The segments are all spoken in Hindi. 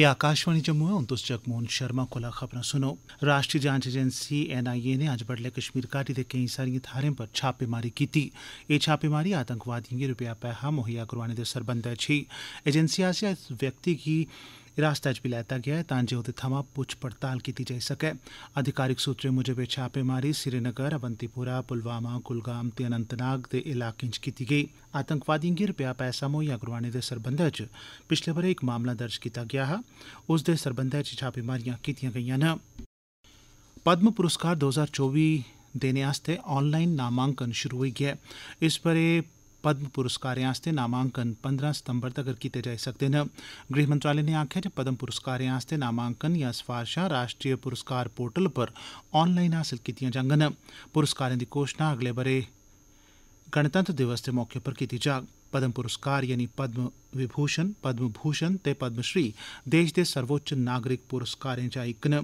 एह् आकाशवाणी जम्मू ऐ हून तुस जगमोहन शर्मा कोला खबरां सुनो राष्ट्री जांच एजेंसी एनआईए नै अज्ज बड्डलै कश्मीर घाटी दे केई सारिएं थाहरें पर छापेमारी कीती एह् छापेमारी आतंकवादिएं गी रपेआ पैहा मुहैया करोआने दे सरबंधै च ही एजेंसी आसेआ इस व्यक्ति गी हिरासतै च बी लैता गेआ ऐ तां जे ओह्दे थमां पुच्छ पड़ताल कीती जाई सकै अधिकारिक सूत्रें मुजब एह् छापेमारी श्रीनगर अवंतीपोरा पुलवामा कुलगाम ते अनंतनाग दे इलाकें च कीती गेई आतंकवादिएं गी रपेआ पैसा मुहैया करोआने दे सरबंधै च पिछले ब'रे इक मामला दर्ज कीता गेआ हा उसदे सरबंधै च छापेमारियां कीतियां गेईआं न पद्म पुरस्कार दो हजार चौबी देने आस्तै ऑनलाईन नामांकन शुरु होई गेआ ऐ इस ब'रे पद्म पुरस्कारें आस्तै नामांकन पंद्रह सितंबर तगर कीते जाई सकदे न गृह मंत्रालय ने आखेआ जे पद्म पुरस्कारें आस्तै नामांकन या सफारशां राष्ट्रीय पुरस्कार पोर्टल पर ऑनलाइन हासल कीतीआं जाङन पुरस्कारें दी घोषणा अगले ब'रे गणतंत्र दिवस दे मौके पर कीती जाग पद्म पुरस्कार यानी पद्म विभूषण पद्म भूषण ते पद्मश्री देश दे सर्वोच्च नागरिक पुरस्कारें चा इक न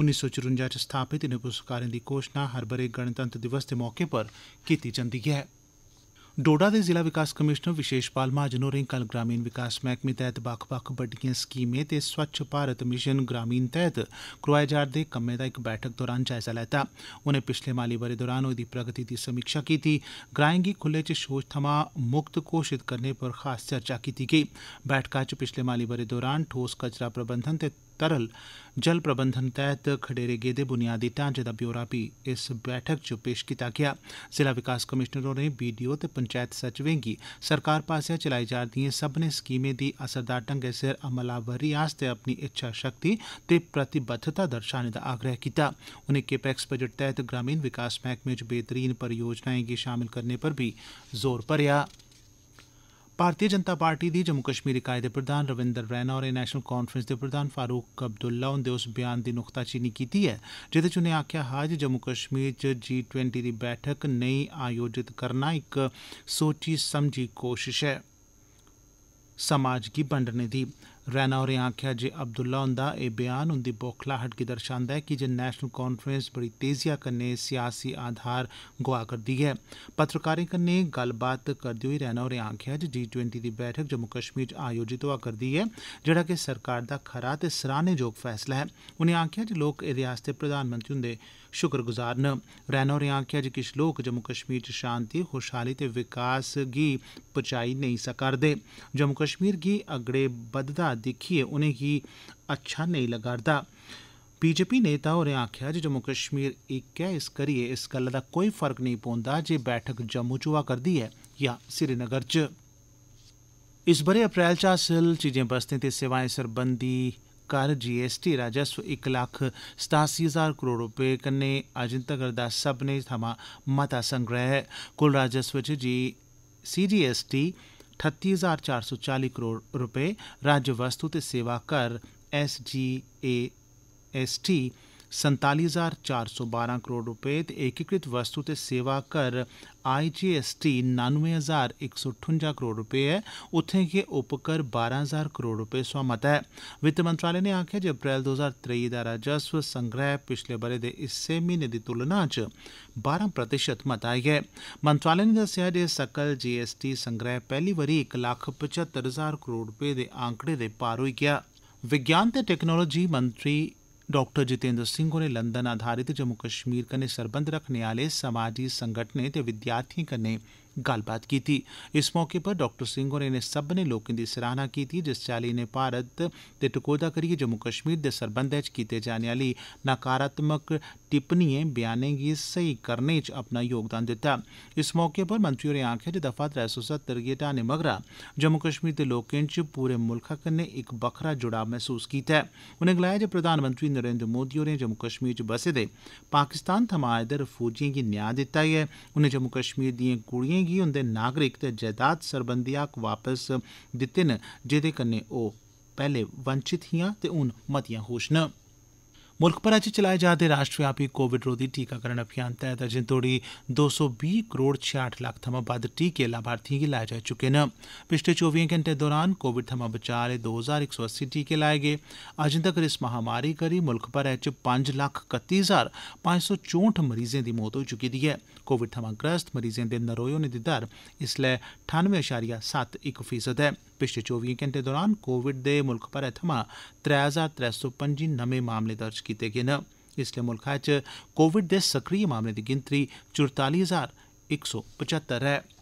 उन्नीस सौ चरुंजा च स्थापित इनें पुरस्कारें दी घोषणा हर ब'रे गणतंत्र दिवस दे मौके पर कीती जंदी ऐ डोडा दे जिला विकास कमिशनर विशेषपाल पाल महाजन होरें कल ग्रामीण विकास मैह्कमे तैह्त बक्ख बक्ख बड्डिएं स्कीमें ते स्वच्छ भारत मिशन ग्रामीण तैह्त करोआए जा'रदे कम्में दा इक बैठक दौरान जायजा लैता उनें पिछले माली ब'रे दौरान होई दी प्रगति दी समीक्षा कीती ग्राएं गी खुल्ले च शौच थमां मुक्त घोषित करने पर खास चर्चा कीती गेई बैठका च पिछले माली ब'रे दौरान ठोस कचरा प्रबंधन ते तरल जल प्रबंधन तहत खडेरे गेदे बुनियादी ढांचे दा ब्यौरा बी इस बैठक च पेश कीता गेआ जिला विकास कमिशनर होरें बीडीओ ते पंचायत सचिवें गी सरकार पासेआ चलाई जा'रदिएं सब्मनें स्कीमें दी असरदार ढंग्गै सिर अमलावरी आस्तै अपनी इच्छा शक्ति ते प्रतिबद्धता दर्शाने दा आग्रह कीता उनें केपैक्स बजट तहत ग्रामीण विकास मैह्कमे च बेहतरीन परियोजनाएं गी शामल करने पर बी जोर भरेआ भारती जनता पार्टी दी जम्मू कश्मीर इकाई दे प्रधान रविन्द्र रैना होरें नेशनल कांफ्रेंस दे प्रधान फारूक अब्दुल्ला हुंदे उस बयान दी नुक्ताचीनी कीती ऐ जेह्दे च उनें आखेआ हा जे जम्मू कश्मीर च जी ट्वेंटी दी बैठक नेई आयोजित करना इक सोची समझी कोशश ऐ समाज गी बंडने दी ਰੈਨਾ ਹੋਰੇ ਆਖਿਆ ਜੇ ਅਬਦੁੱਲਾ ਹੁੰਦਾ ਇਹ ਬਿਆਨ ਉਹਦੀ ਬੋਖਲਾਹਟ ਕੀ ਦਰਸਾਉਂਦਾ ਹੈ ਕਿ ਜੇ ਨੈਸ਼ਨਲ ਕਾਨਫਰੰਸ ਬੜੀ ਤੇਜ਼ੀਆ ਕਰਨੇ ਸਿਆਸੀ ਆਧਾਰ ਗਵਾ ਕਰਦੀ ਹੈ ਪੱਤਰਕਾਰੀ ਕੰਨੇ ਗੱਲਬਾਤ ਕਰਦੇ ਹੋਏ ਰੈਨਾ ਹੋਰੇ ਆਖਿਆ ਜੇ 20 ਦੀ ਬੈਠਕ ਜੰਮੂ ਕਸ਼ਮੀਰ ਚ ਆਯੋਜਿਤ ਹੋਆ ਕਰਦੀ ਹੈ ਜਿਹੜਾ ਕਿ ਸਰਕਾਰ ਦਾ ਖਰਾ ਤੇ ਸਰਾਹਨੇਯੋਗ ਫੈਸਲਾ ਹੈ ਉਹਨੇ ਆਖਿਆ ਜੇ ਲੋਕ ਇਹ ਰਿਆਸਤ ਦੇ ਪ੍ਰਧਾਨ ਮੰਤਰੀ ਹੁੰਦੇ ਸ਼ੁਕਰਗੁਜ਼ਾਰ ਨ ਰੈਨਾ ਹੋਰੇ ਆਖਿਆ ਜੇ ਕਿਛ ਲੋਕ ਜੰਮੂ ਕਸ਼ਮੀਰ ਚ ਸ਼ਾਂਤੀ ਖੁਸ਼ਹਾਲੀ ਤੇ ਵਿਕਾਸ ਗੀ ਪਚਾਈ ਨਹੀਂ ਸਕਰਦੇ ਜੰਮੂ ਕਸ਼ਮੀਰ ਗੀ ਅਗੜੇ ਵੱਧਦਾ हालात दिक्खियै उनेंगी अच्छा नेई लगा'रदा बीजेपी नेता होरें आखेआ जे जम्मू कश्मीर इक ऐ इस करियै इस गल्लै दा कोई फर्क नहीं पौंदा जे बैठक जम्मू च होआ करदी ऐ या श्रीनगर च इस ब'रे अप्रैल च हासल चीजें बस्तें ते सेवाएं सरबंधी कर जीएसटी राजस्व इक लक्ख सतासी हजार करोड़ रपे कन्नै अजें तगर दा सब्मनें थमां मता संग्रह ऐ कुल राजस्व च जी सीजीएसटी ठत्ती करोड़ रुपए राज्य वस्तु ते सेवा कर S G A S T संताली हजार चार सौ बारह करोड़ रपे ते एकीकृत वस्तु ते सेवा कर आईजीएसटी नानवे हजार एक सौ ठुंजा करोड़ रपे है उत्थें के उपकर बारां हजार करोड़ रपे सोआं मता है वित्त मंत्रालय ने आखेआ जे अप्रैल दो हजार त्रेई का राजस्व संग्रह पिछले ब'रे के इस्सै महीने की तुलना च बारां प्रतिशत मता है मंत्रालय ने दस्सेआ जे सकल जीएसटी संग्रह पहली बारी एक लख पचत्तर हजार करोड़ रपे के आंकड़े दे पार हो गया विज्ञान ते टेक्नोलोजी मंत्री डाक्टर जितेंद्र सिंह होरें लंदन आधारित जम्मू कश्मीर कन्नै सरबंध रक्खने आह्ले समाजी संगठनें ते विद्यार्थियें कन्नै गल्लबात कीती इस मौके पर डॉ सिंह होरें इनें सबने लोकें दी सराहना कीती जिस चाल्ली इनें भारत ते टकोह्दा करियै जम्मू कश्मीर दे सरबंधै च कीते जाने आली नकारात्मक टिप्पणी बयाने गी सेई करने च अपना योगदान दित्ता इस मौके पर मंत्री होरें आखेआ जे दफा त्रै सौ सत्तर गी हटाने मगरा जम्मू कश्मीर दे लोकें च पूरे मुल्खै कन्नै इक बक्खरा जुड़ाव मसूस कीता ऐ उनें गलाया जे प्रधानमंत्री नरेन्द्र मोदी होरें जम्मू कश्मीर च बसे दे पाकिस्तान थमां आए दे रफूजिएं गी न्याय दित्ता ऐ उनें जम्मू कश्मीर दिएं कुड़िएं गी उंदे नागरिक ते जायदाद सरबंधी हक वापस दित्ते न जेदे कन्नै ओ पैहले वंचित हियां ते हून मतियां खुश न मुल्क भरै च चलाए जा'रदे राष्ट्रव्यापी कोविड रोधी टीकाकरण अभियान तैह्त अजें तोड़ी दो सौ भी करोड़ छियाहठ लक्ख थमां बद्द टीके लाभार्थिएं गी लाए जाई चुके न पिछले चौबिएं घंटे दौरान कोविड थमां बचा आह्ले दो हजार इक सौ अस्सी टीके लाए गे अजें तगर इस महामारी करी मुल्ख भरै च पंज लक्ख कत्ती हजार पंज सौ चौंठ मरीजें दी मौत होई चुकी दी ऐ कोविड थमां ग्रस्त मरीजें दे नरोए होने दी दर इसलै ठानमें अशारिया सत्त इक फीसद ऐ पिछले चौबी घैंटे दौरान कोविड दे मुल्ख भरै थमां त्रै हजार त्रै सौ पं'जी नमें मामले दर्ज कीते गे न इसलै मुल्खै च कोविड दे सक्रिय मामलें दी गिनतरी चुरताली हजार इक सौ पचत्तर ऐ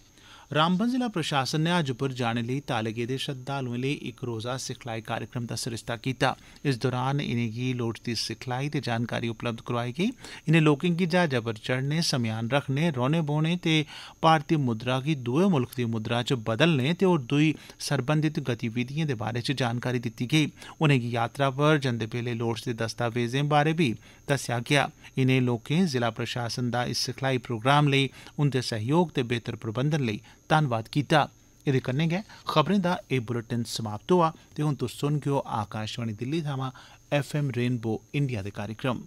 रामबन जिला प्रशासन ने हज पर जाने लेई ताले गेदे श्रद्धालुएं लेई इक रोजा सिखलाई कार्यक्रम दा सरिस्ता कीता इस दौरान इनेंगी लोड़चदी सिखलाई ते जानकारी उपलब्ध करवाई गई इनें लोकें गी जहाजै पर चढ़ने समयान रखने रौह्ने बौह्ने ते भारतीय मुद्रा गी दुए मुल्ख दी मुद्रा च बदलने ते होर दुई सरबंधित गतिविधियों दे बारे च जानकारी दित्ती गई उनेंगी यात्रा पर जंदे बेल्ले लोड़चदे दस्तावेजें बारे बी दस्सेआ गया इनें लोकें जिला प्रशासन दा इस सिखलाई प्रोग्राम लेई उन्दे सहयोग ते बेहतर प्रबंधन लेई धन्नवाद कीता एह्दे कन्नै गै खबरें दा एह् बुलेटिन समाप्त होआ ते हून तुस सुनगेओ आकाशवाणी दिल्ली थमां एफ एम रेनबो इंडिया दे कार्यक्रम